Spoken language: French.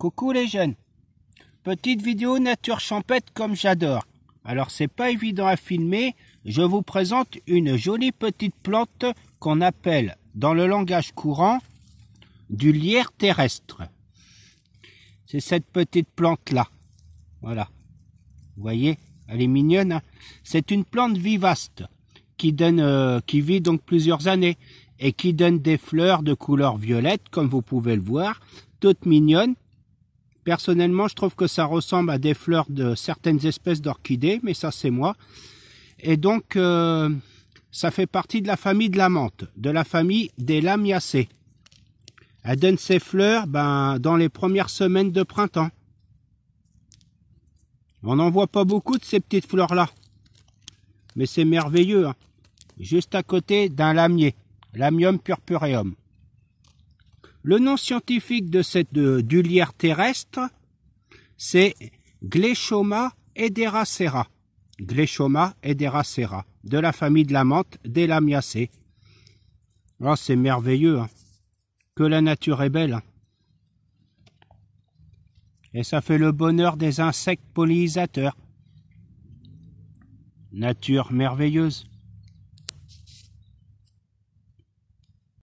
Coucou les jeunes. Petite vidéo nature champêtre comme j'adore. Alors c'est pas évident à filmer, je vous présente une jolie petite plante qu'on appelle dans le langage courant du lierre terrestre. C'est cette petite plante là. Voilà. Vous voyez, elle est mignonne. Hein. c'est une plante vivaste qui donne euh, qui vit donc plusieurs années et qui donne des fleurs de couleur violette comme vous pouvez le voir, toutes mignonnes Personnellement, je trouve que ça ressemble à des fleurs de certaines espèces d'orchidées, mais ça c'est moi. Et donc, euh, ça fait partie de la famille de la menthe, de la famille des lamiacées. Elle donne ses fleurs ben, dans les premières semaines de printemps. On n'en voit pas beaucoup de ces petites fleurs-là. Mais c'est merveilleux. Hein. Juste à côté d'un lamier, Lamium purpureum. Le nom scientifique de cette euh, d'ulière terrestre, c'est Glechoma ederacera. Glechoma ederacera, de la famille de la menthe des Lamiacées. Ah, c'est merveilleux, hein. que la nature est belle. Hein. Et ça fait le bonheur des insectes pollinisateurs. Nature merveilleuse.